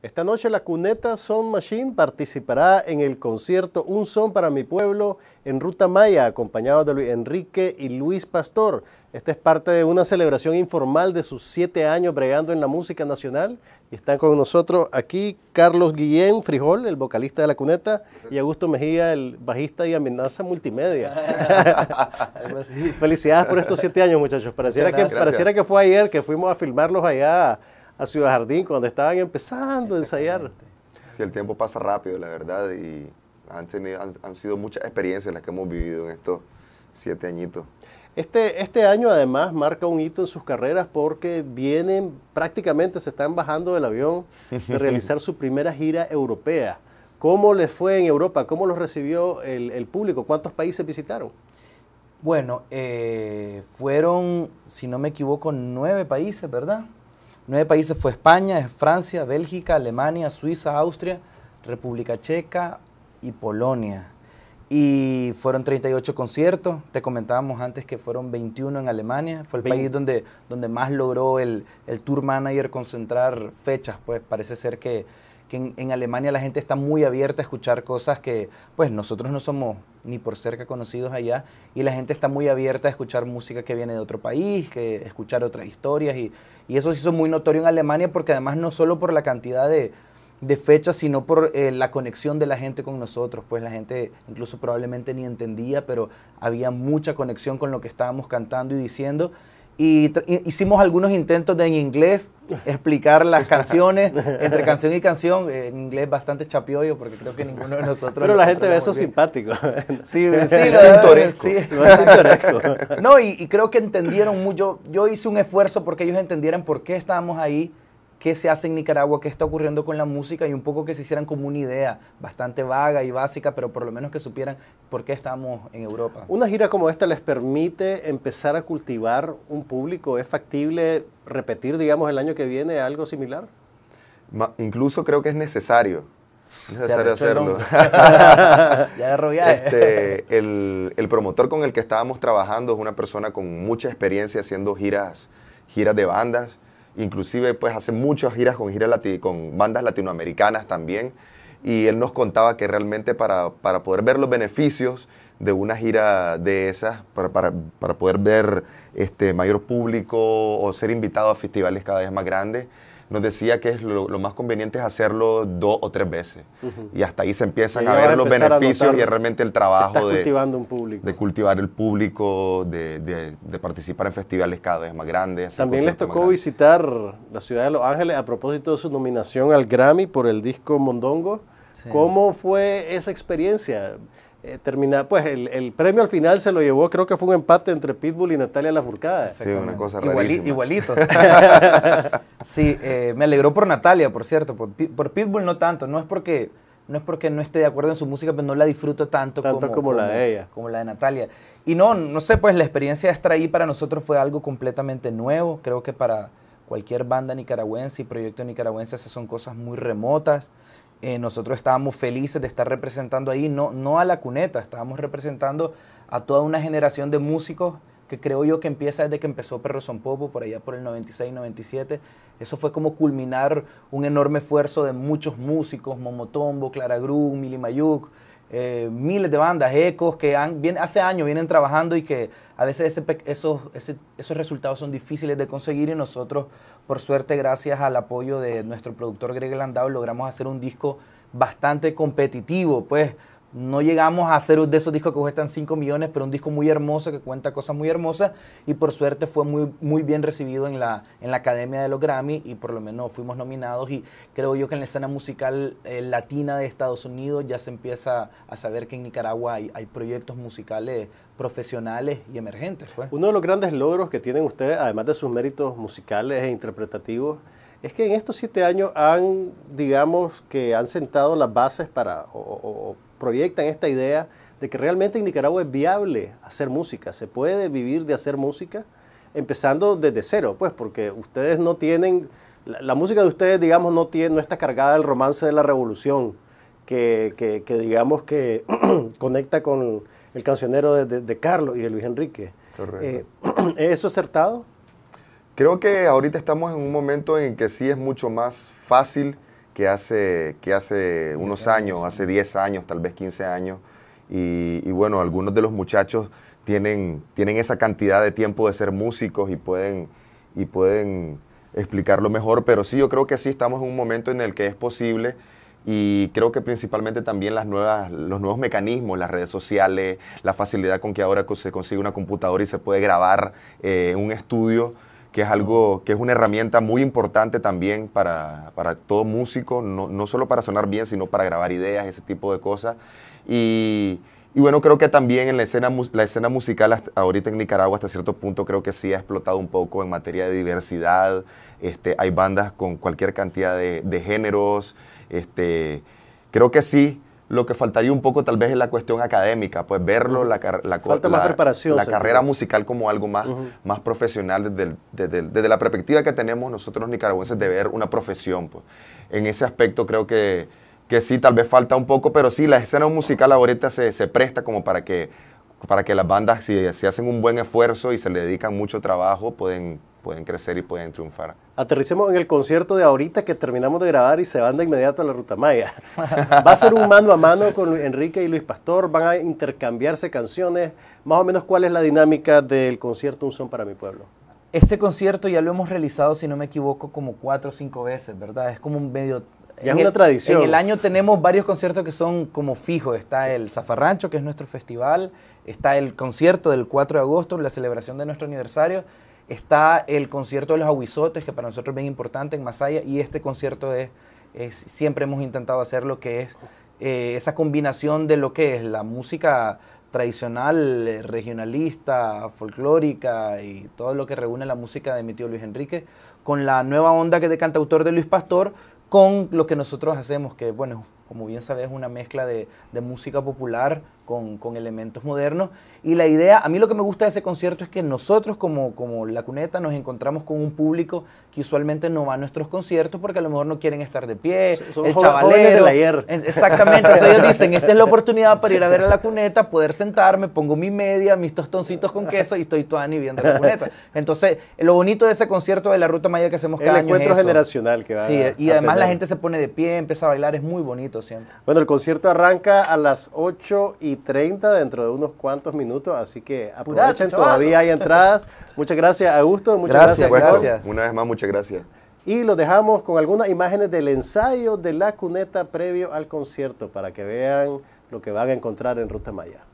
Esta noche la cuneta Son Machine participará en el concierto Un Son para mi Pueblo en Ruta Maya, acompañado de Luis Enrique y Luis Pastor. Esta es parte de una celebración informal de sus siete años bregando en la música nacional. Y están con nosotros aquí Carlos Guillén Frijol, el vocalista de la cuneta, y Augusto Mejía, el bajista y amenaza multimedia. Felicidades por estos siete años, muchachos. que, pareciera que fue ayer que fuimos a filmarlos allá a Ciudad Jardín cuando estaban empezando a ensayar. Sí, el tiempo pasa rápido, la verdad, y han, han, sido muchas experiencias las que hemos vivido en estos siete añitos. Este, este, año además marca un hito en sus carreras porque vienen, prácticamente se están bajando del avión de realizar su primera gira europea. ¿Cómo les fue en Europa? ¿Cómo los recibió el, público? ¿Cuántos países visitaron? Bueno, eh, fueron, si no me equivoco, nueve países, ¿verdad? Nueve países fue España, Francia, Bélgica, Alemania, Suiza, Austria, República Checa y Polonia. Y fueron 38 conciertos, te comentábamos antes que fueron 21 en Alemania, fue el país donde, donde más logró el, el tour manager concentrar fechas, pues parece ser que que en, Alemania la gente está muy abierta a escuchar cosas que, pues nosotros no somos ni por cerca conocidos allá, y la gente está muy abierta a escuchar música que viene de otro país, que escuchar otras historias, y, y eso se hizo muy notorio en Alemania porque además no solo por la cantidad de, de fechas, sino por eh, la conexión de la gente con nosotros, pues la gente incluso probablemente ni entendía, pero había mucha conexión con lo que estábamos cantando y diciendo, y hicimos algunos intentos de en inglés explicar las canciones entre canción y canción eh, en inglés bastante chapiollo porque creo que ninguno de nosotros pero la gente ve eso simpático sí sí, lo no y, y, creo que entendieron mucho yo hice un esfuerzo porque ellos entendieran por qué estábamos ahí qué se hace en Nicaragua, qué está ocurriendo con la música y un poco que se hicieran como una idea bastante vaga y básica, pero por lo menos que supieran por qué estamos en Europa. Una gira como esta les permite empezar a cultivar un público. ¿Es factible repetir, digamos, el año que viene algo similar? incluso creo que es necesario. necesario hacerlo. ya este, el, el promotor con el que estábamos trabajando es una persona con mucha experiencia haciendo giras, giras de bandas inclusive pues hace muchas giras con, con bandas latinoamericanas también, y él nos contaba que realmente para, poder ver los beneficios de una gira de esas, para, para poder ver este mayor público o ser invitado a festivales cada vez más grandes, nos decía que es lo, más conveniente es hacerlo dos o tres veces. Y hasta ahí se empiezan a ver los beneficios y realmente el trabajo de, un público. de cultivar el público, de, de, participar en festivales cada vez más grandes. También les tocó visitar la ciudad de Los Ángeles a propósito de su nominación al Grammy por el disco Mondongo. ¿Cómo fue esa experiencia? Eh, termina, pues el, el, premio al final se lo llevó, creo que fue un empate entre Pitbull y Natalia La Furcada. Sí, una cosa Iguali, Igualito. sí, eh, me alegró por Natalia, por cierto, por, por, Pitbull no tanto, no es porque no es porque no esté de acuerdo en su música, pero no la disfruto tanto, tanto como, como, la de ella. Como la de Natalia. Y no, no sé, pues la experiencia de estar ahí para nosotros fue algo completamente nuevo, creo que para cualquier banda nicaragüense y proyecto nicaragüense esas son cosas muy remotas. Eh, nosotros estábamos felices de estar representando ahí, no, no a la cuneta, estábamos representando a toda una generación de músicos que creo yo que empieza desde que empezó Perro Son Popo, por allá por el 96, 97. Eso fue como culminar un enorme esfuerzo de muchos músicos, Momotombo, Clara Gru, Mili Mayuk, eh, miles de bandas, ecos, que han, hace años vienen trabajando y que a veces esos, esos resultados son difíciles de conseguir y nosotros, por suerte, gracias al apoyo de nuestro productor Greg Landau, logramos hacer un disco bastante competitivo, pues no llegamos a hacer de esos discos que cuestan 5 millones, pero un disco muy hermoso que cuenta cosas muy hermosas y por suerte fue muy, muy bien recibido en la, en la Academia de los Grammy y por lo menos fuimos nominados y creo yo que en la escena musical eh, latina de Estados Unidos ya se empieza a saber que en Nicaragua hay, proyectos musicales profesionales y emergentes. Pues. Uno de los grandes logros que tienen ustedes, además de sus méritos musicales e interpretativos, es que en estos siete años han, digamos, que han sentado las bases para proyectan esta idea de que realmente en Nicaragua es viable hacer música, se puede vivir de hacer música, empezando desde cero, pues, porque ustedes no tienen, la, música de ustedes, digamos, no, tiene, no está cargada del romance de la revolución, que, digamos que conecta con el cancionero de, Carlos y de Luis Enrique. Eh, ¿Es ¿Eso acertado? Creo que ahorita estamos en un momento en que sí es mucho más fácil que hace, que hace unos años, hace 10 años, tal vez 15 años. Y, bueno, algunos de los muchachos tienen, tienen esa cantidad de tiempo de ser músicos y pueden, y pueden explicarlo mejor, pero sí, yo creo que sí estamos en un momento en el que es posible y creo que principalmente también las nuevas, los nuevos mecanismos, las redes sociales, la facilidad con que ahora se consigue una computadora y se puede grabar eh, en un estudio que es algo, que es una herramienta muy importante también para, para todo músico, no, no, solo para sonar bien, sino para grabar ideas, ese tipo de cosas. Y, bueno, creo que también en la escena, la escena musical ahorita en Nicaragua hasta cierto punto creo que sí ha explotado un poco en materia de diversidad. Este, hay bandas con cualquier cantidad de, de géneros. Este, creo que sí, lo que faltaría un poco tal vez es la cuestión académica, pues verlo, la, la, carrera musical como algo más, más profesional desde, la perspectiva que tenemos nosotros nicaragüenses de ver una profesión. Pues. En ese aspecto creo que, que sí, tal vez falta un poco, pero sí, la escena musical ahorita se, presta como para que, para que las bandas, si, si hacen un buen esfuerzo y se le dedican mucho trabajo, pueden pueden crecer y pueden triunfar. Aterricemos en el concierto de ahorita que terminamos de grabar y se van de inmediato a la Ruta Maya. Va a ser un mano a mano con Enrique y Luis Pastor, van a intercambiarse canciones. Más o menos, ¿cuál es la dinámica del concierto Un Son para mi Pueblo? Este concierto ya lo hemos realizado, si no me equivoco, como cuatro o cinco veces, ¿verdad? Es como un medio ya es una tradición. En el año tenemos varios conciertos que son como fijos. Está el Zafarrancho, que es nuestro festival. Está el concierto del 4 de agosto, la celebración de nuestro aniversario. Está el concierto de los aguizotes, que para nosotros es bien importante en Masaya, y este concierto es, siempre hemos intentado hacer lo que es eh, esa combinación de lo que es la música tradicional, eh, regionalista, folclórica y todo lo que reúne la música de mi tío Luis Enrique, con la nueva onda que de cantautor de Luis Pastor, con lo que nosotros hacemos, que bueno, como bien sabes, es una mezcla de música popular con, elementos modernos. Y la idea, a mí lo que me gusta de ese concierto es que nosotros como, como La Cuneta nos encontramos con un público que usualmente no va a nuestros conciertos porque a lo mejor no quieren estar de pie, el chavalero. exactamente, entonces ellos dicen, esta es la oportunidad para ir a ver a La Cuneta, poder sentarme, pongo mi media, mis tostoncitos con queso y estoy ni viendo La Cuneta. Entonces, lo bonito de ese concierto de La Ruta Maya que hacemos cada año encuentro es eso. generacional que va Sí, y además la gente se pone de pie, empieza a bailar, es muy bonito siempre. Bueno, el concierto arranca a las 8 y 30 dentro de unos cuantos minutos, así que aprovechen, todavía hay entradas. Muchas gracias, Augusto. Muchas gracias, gracias. Una vez más, muchas gracias. Y los dejamos con algunas imágenes del ensayo de la cuneta previo al concierto para que vean lo que van a encontrar en Ruta Maya.